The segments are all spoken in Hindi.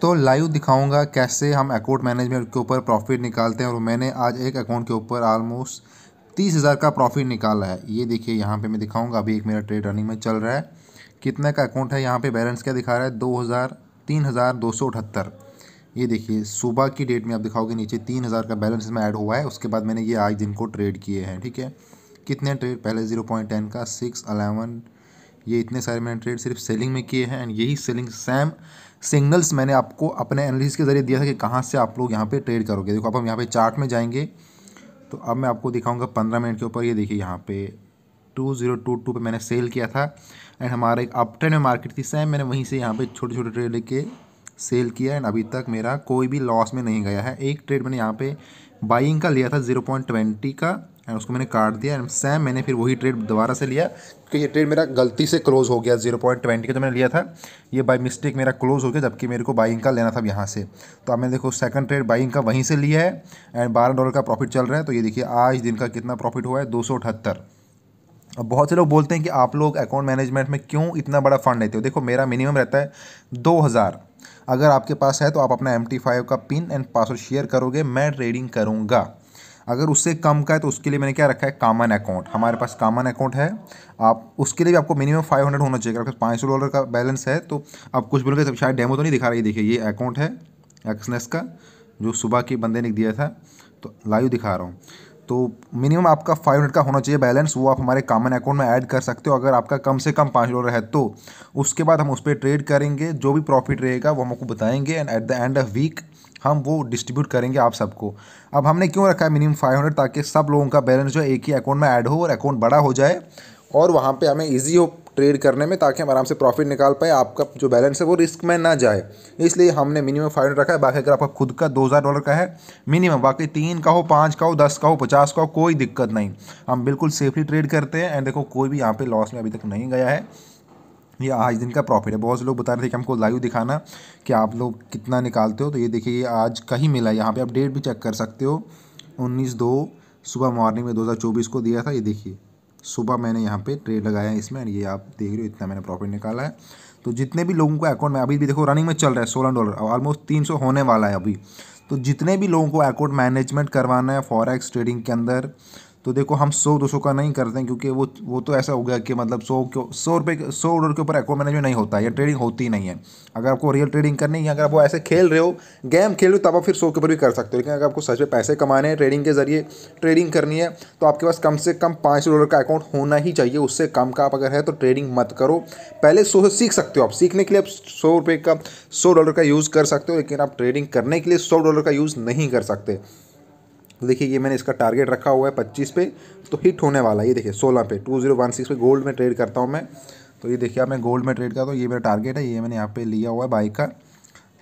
दोस्तों लाइव दिखाऊंगा कैसे हम अकाउंट मैनेजमेंट के ऊपर प्रॉफिट निकालते हैं और मैंने आज एक अकाउंट के ऊपर आलमोस्ट तीस हज़ार का प्रॉफिट निकाला है ये देखिए यहाँ पे मैं दिखाऊंगा अभी एक मेरा ट्रेड रनिंग में चल रहा है कितने का अकाउंट है यहाँ पे बैलेंस क्या दिखा रहा है दो हज़ार तीन हज़ार दो सौ अठहत्तर ये देखिए सुबह की डेट में आप दिखाओगे नीचे तीन हज़ार का बैलेंस इसमें ऐड हुआ है उसके बाद मैंने ये आज दिन को ट्रेड किए हैं ठीक है कितने ट्रेड पहले ज़ीरो पॉइंट टेन का सिक्स अलेवन ये इतने सारे मैंने ट्रेड सिर्फ सेलिंग में किए हैं एंड यही सेलिंग सेम सिग्नल्स मैंने आपको अपने एनालिसिस के ज़रिए दिया था कि कहाँ से आप लोग यहाँ पे ट्रेड करोगे देखो अब हम यहाँ पे चार्ट में जाएंगे तो अब मैं आपको दिखाऊंगा पंद्रह मिनट के ऊपर ये देखिए यहाँ पे टू ज़ीरो टू टू पर मैंने सेल किया था एंड हमारा एक अप ट्रेंड में मार्केट थी सेम मैंने वहीं से यहाँ पर छोटे छोटे ट्रेड लेके सेल किया एंड अभी तक मेरा कोई भी लॉस में नहीं गया है एक ट्रेड मैंने यहाँ पर बाइंग का लिया था ज़ीरो पॉइंट ट्वेंटी का एंड उसको मैंने काट दिया एंड सेम मैंने फिर वही ट्रेड दोबारा से लिया क्योंकि ये ट्रेड मेरा गलती से क्लोज़ हो गया जीरो पॉइंट ट्वेंटी का जो मैंने लिया था ये बाई मिस्टेक मेरा क्लोज़ हो गया जबकि मेरे को बाइंग का लेना था यहाँ से तो अब मैंने देखो सेकंड ट्रेड बाइंग का वहीं से लिया है एंड बारह डॉलर का प्रॉफिट चल रहा है तो ये देखिए आज दिन का कितना प्रॉफिट हुआ है दो अब बहुत से लोग बोलते हैं कि आप लोग अकाउंट मैनेजमेंट में क्यों इतना बड़ा फंड लेते हो देखो मेरा मिनिमम रहता है दो हज़ार अगर आपके पास है तो आप अपना एम टी फाइव का पिन एंड पासवर्ड शेयर करोगे मैं ट्रेडिंग करूँगा अगर उससे कम का है तो उसके लिए मैंने क्या रखा है कामन अकाउंट हमारे पास कामन अकाउंट है आप उसके लिए भी आपको मिनिमम फाइव हंड्रेड होना चाहिए अगर पाँच सौ डॉलर का बैलेंस है तो आप कुछ बोलोगे तो शायद डेमो तो नहीं दिखा रही देखिए ये अकाउंट है एक्सनेस का जो सुबह के बंदे ने दिया था तो लाइव दिखा रहा हूँ तो मिनिमम आपका फाइव हंड्रेड का होना चाहिए बैलेंस वो आप हमारे कॉमन अकाउंट में ऐड कर सकते हो अगर आपका कम से कम पाँच डॉलर है तो उसके बाद हम उस पर ट्रेड करेंगे जो भी प्रॉफिट रहेगा वो हम आपको बताएंगे and at the end of week हम वो डिस्ट्रीब्यूट करेंगे आप सबको अब हमने क्यों रखा है मिनिमम फाइव हंड्रेड ताकि सब लोगों का बैलेंस जो है एक ही अकाउंट में ऐड हो और अकाउंट बड़ा हो जाए और वहाँ पे हमें इजी हो ट्रेड करने में ताकि हम आराम से प्रॉफिट निकाल पाए आपका जो बैलेंस है वो रिस्क में ना जाए इसलिए हमने मिनिमम फाइव हंड्रेड रखा है बाकी अगर आपका खुद का दो हज़ार डॉलर का है मिनिमम बाकी तीन का हो पाँच का हो दस का हो पचास का हो कोई दिक्कत नहीं हम बिल्कुल सेफली ट्रेड करते हैं एंड देखो कोई भी यहाँ पर लॉस में अभी तक नहीं गया है ये आज दिन का प्रॉफिट है बहुत से लोग बता रहे थे कि हमको लाइव दिखाना कि आप लोग कितना निकालते हो तो ये देखिए आज कहीं मिला यहाँ पे आप डेट भी चेक कर सकते हो उन्नीस दो सुबह मॉर्निंग में दो हज़ार चौबीस को दिया था ये देखिए सुबह मैंने यहाँ पे ट्रेड लगाया है इसमें ये आप देख रहे हो इतना मैंने प्रॉफिट निकाला है तो जितने भी लोगों को अकाउंट में अभी भी देखो रनिंग में चल रहा है सोलह डॉलर और ऑलमोस्ट तीन सौ होने वाला है अभी तो जितने भी लोगों को अकाउंट मैनेजमेंट करवाना है फॉरेक्स ट्रेडिंग के अंदर तो देखो हम सौ दो सौ का नहीं करते हैं क्योंकि वो वो तो ऐसा हो गया कि मतलब सौ सौ रुपये सौ डॉलर के ऊपर एक्वा मैनेजमेंट नहीं होता है या ट्रेडिंग होती ही नहीं है अगर आपको रियल ट्रेडिंग करनी है अगर आप वो ऐसे खेल रहे हो गेम खेल रहे हो तब आप फिर सौ के ऊपर भी कर सकते हो लेकिन अगर आपको सच में पैसे कमाने हैं ट्रेडिंग के जरिए ट्रेडिंग करनी है तो आपके पास कम से कम पाँच डॉलर का अकाउंट होना ही चाहिए उससे कम का आप अगर है तो ट्रेडिंग मत करो पहले सौ से सीख सकते हो आप सीखने के लिए आप सौ रुपये का सौ डॉलर का यूज़ कर सकते हो लेकिन आप ट्रेडिंग करने के लिए सौ डॉलर का यूज़ नहीं कर सकते तो देखिए ये मैंने इसका टारगेट रखा हुआ है पच्चीस पे तो हिट होने वाला है ये देखिए सोलह पे टू जीरो वन सिक्स पे गोल्ड में ट्रेड करता हूँ मैं तो ये देखिए मैं गोल्ड में ट्रेड करता हूँ ये मेरा टारगेट है ये मैंने यहाँ पे लिया हुआ है बाइक का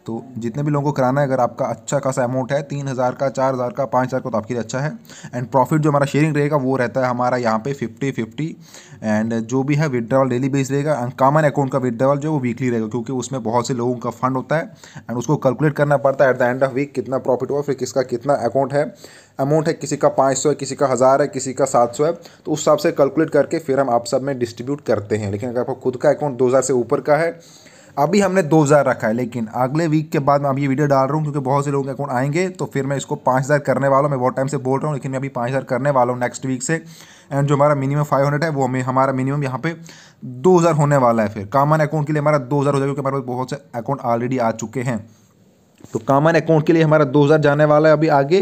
तो जितने भी लोगों को कराना है अगर आपका अच्छा खासा अमाउंट है तीन हज़ार का चार हज़ार का पाँच हज़ार का तो आपके लिए अच्छा है एंड प्रॉफिट जो हमारा शेयरिंग रहेगा वो रहता है हमारा यहाँ पे फिफ्टी फिफ्टी एंड जो भी है विदड्रावल डेली बेस रहेगा एंड कॉमन अकाउंट का विदड्रावल जो वो वीकली रहेगा क्योंकि उसमें बहुत से लोगों का फंड होता है एंड उसको कैलकुलेट करना पड़ता है at the end of week कितना प्रॉफिट हुआ फिर किसका कितना अकाउंट है अमाउंट है किसी का पाँच सौ है किसी का हज़ार है किसी का सात सौ है तो उस हिसाब से कैलकुलेट करके फिर हम आप सब में डिस्ट्रीब्यूट करते हैं लेकिन अगर आपका खुद का अकाउंट दो हज़ार से ऊपर का है अभी हमने दो हज़ार रखा है लेकिन अगले वीक के बाद मैं अभी ये वीडियो डाल रहा हूँ क्योंकि बहुत से लोगों के अकाउंट आएंगे तो फिर मैं इसको पाँच हज़ार करने वाला हूँ मैं बहुत टाइम से बोल रहा हूँ लेकिन मैं अभी पाँच हज़ार करने वाला हूँ नेक्स्ट वीक से एंड जो हमारा मिनिमम फाइव हंड्रेड है वो हमें हमारा मिनिमम यहाँ पे दो हज़ार होने वाला है फिर कामन अकाउंट के लिए हमारा दो हज़ार हो जाएगा क्योंकि हमारे पास बहुत से अकाउंट ऑलरेडी आ चुके हैं तो कॉमन अकाउंट के लिए हमारा 2000 जाने वाला है अभी आगे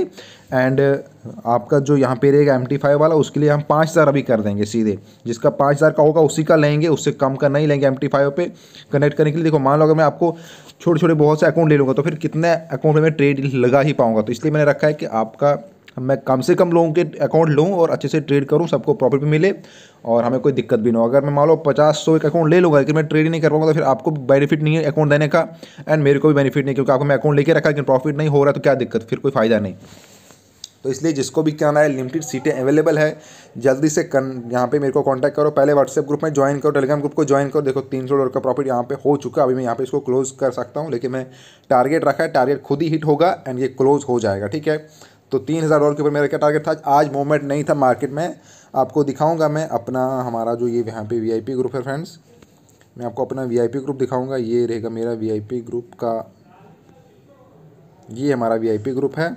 एंड uh, आपका जो यहाँ पे रहेगा एम टी फाइव वाला उसके लिए हम पाँच हज़ार अभी कर देंगे सीधे जिसका पाँच हज़ार का होगा उसी का लेंगे उससे कम का नहीं लेंगे एम टी फाइव पर कनेक्ट करने के लिए देखो मान लो अगर मैं आपको छोटे छोटे बहुत से अकाउंट ले लूँगा तो फिर कितने अकाउंट में ट्रेड लगा ही पाऊँगा तो इसलिए मैंने रखा है कि आपका मैं कम से कम लोगों के अकाउंट लूँ और अच्छे से ट्रेड करूँ सबको प्रॉफिट भी मिले और हमें कोई दिक्कत भी ना हो अगर मैं मान लो पचास सौ एक अकाउंट ले लूँगा लेकिन मैं ट्रेड नहीं कर पाऊँगा तो फिर आपको बेनिफिट नहीं है अकाउंट देने का एंड मेरे को भी बेनिफिट नहीं क्योंकि आपको मैं अकाउंट लेके रखा लेकिन प्रॉफिट नहीं हो रहा तो क्या दिक्कत फिर कोई फ़ायदा नहीं तो इसलिए जिसको भी ना है लिमिटेड सीटें अवेलेबल है जल्दी से कन यहाँ पे मेरे को कांटेक्ट करो पहले व्हाट्सएप ग्रुप में ज्वाइन करो टेलीग्राम ग्रुप को ज्वाइन करो देखो तीन सौ डॉलर का प्रॉफिट यहाँ पे हो चुका है अभी मैं यहाँ पे इसको क्लोज़ कर सकता हूँ लेकिन मैं टारगेट रखा है टारगेट खुद ही हिट होगा एंड ये क्लोज़ हो जाएगा ठीक है तो तीन हज़ार डॉलर के ऊपर मेरा क्या टारगेट था आज मोमेंट नहीं था मार्केट में आपको दिखाऊंगा मैं अपना हमारा जो ये यहाँ पे वीआईपी ग्रुप है फ्रेंड्स मैं आपको अपना वीआईपी ग्रुप दिखाऊंगा ये रहेगा मेरा वीआईपी ग्रुप का ये हमारा वीआईपी ग्रुप है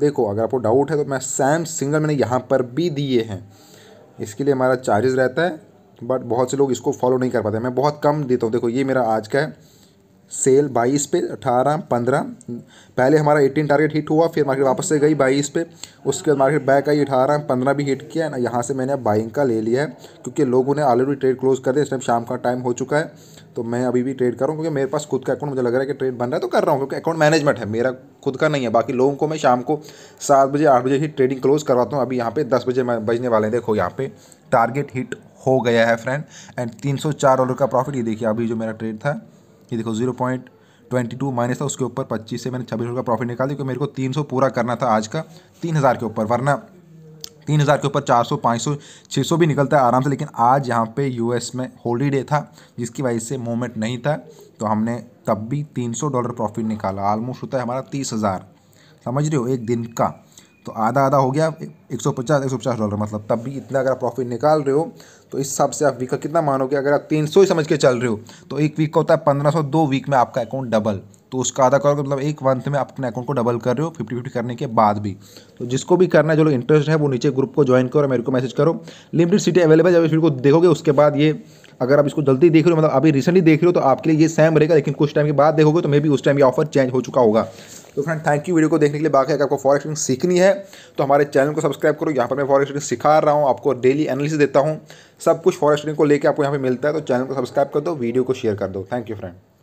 देखो अगर आपको डाउट है तो मैं सैम सिंगल मैंने यहाँ पर भी दिए हैं इसके लिए हमारा चार्जेस रहता है बट बहुत से लोग इसको फॉलो नहीं कर पाते मैं बहुत कम देता हूँ देखो ये मेरा आज का है सेल 22 पे 18 15 पहले हमारा 18 टारगेट हिट हुआ फिर मार्केट वापस से गई 22 पे उसके बाद मार्केट बैक आई 18 15 भी हिट किया ना यहाँ से मैंने अब बाइंग का ले लिया है क्योंकि लोगों ने ऑलरेडी ट्रेड क्लोज कर दिया इस टाइम शाम का टाइम हो चुका है तो मैं अभी भी ट्रेड कर रहा हूँ क्योंकि मेरे पास खुद का अकाउंट मुझे लग रहा है कि ट्रेड बन रहा है तो कर रहा हूँ क्योंकि अकाउंट मैनेजमेंट है मेरा खुद का नहीं है बाकी लोगों को मैं शाम को सात बजे आठ बजे ही ट्रेडिंग क्लोज करवाता हूँ अभी यहाँ पे दस बजे बजने वाले हैं देखो यहाँ पे टारगेट हिट हो गया है फ्रेंड एंड तीन सौ चार डॉलर का प्रॉफिट ये देखिए अभी जो मेरा ट्रेड था ये देखो zero point twenty two minus था उसके ऊपर पच्चीस से मैंने छब्बीस का प्रॉफिट निकाल दिया क्योंकि मेरे को तीन सौ पूरा करना था आज का तीन हज़ार के ऊपर वरना तीन हज़ार के ऊपर चार सौ पाँच सौ छः सौ भी निकलता है आराम से लेकिन आज यहाँ पे यूएस में होलीडे था जिसकी वजह से मूवमेंट नहीं था तो हमने तब भी तीन सौ डॉलर प्रॉफिट निकाला आलमोस्ट होता है हमारा तीस हज़ार समझ रहे हो एक दिन का तो आधा आधा हो गया एक सौ पचास एक सौ पचास डॉलर मतलब तब भी इतना अगर आप प्रॉफिट निकाल रहे हो तो इस हिसाब से आप वीक का कितना मानोगे अगर आप तीन सौ ही समझ के चल रहे हो तो एक वीक का होता है पंद्रह सौ दो वीक में आपका अकाउंट डबल तो उसका आधा करोगे मतलब एक मंथ में आप अपने अकाउंट को डबल कर रहे हो फिफ्टी फिफ्टी करने के बाद भी तो जिसको भी करना है जो लोग इंटरेस्ट है वो नीचे ग्रुप को ज्वाइन करो मेरे को मैसेज करो लिमिटेड सीटें अवेलेबल जब इस वीडियो को देखोगे उसके बाद ये अगर आप इसको जल्दी देख रहे हो मतलब अभी रिसेंटली देख रहे हो तो आपके लिए ये सेम रहेगा लेकिन कुछ टाइम के बाद देखोगे तो मे भी उस टाइम ये ऑफर चेंज हो चुका होगा तो फ्रेंड थैंक यू वीडियो को देखने के लिए बाकी अगर आपको फॉर एक्सचेंज सीखनी है तो हमारे चैनल को सब्सक्राइब करो यहाँ पर मैं फॉर एक्सचेंज सिखा रहा हूँ आपको डेली एनालिसिस देता हूँ सब कुछ फॉर एक्सचेंज को लेकर आपको यहाँ पर मिलता है तो चैनल को सब्सक्राइब कर दो वीडियो को शेयर कर दो थैंक यू फ्रेंड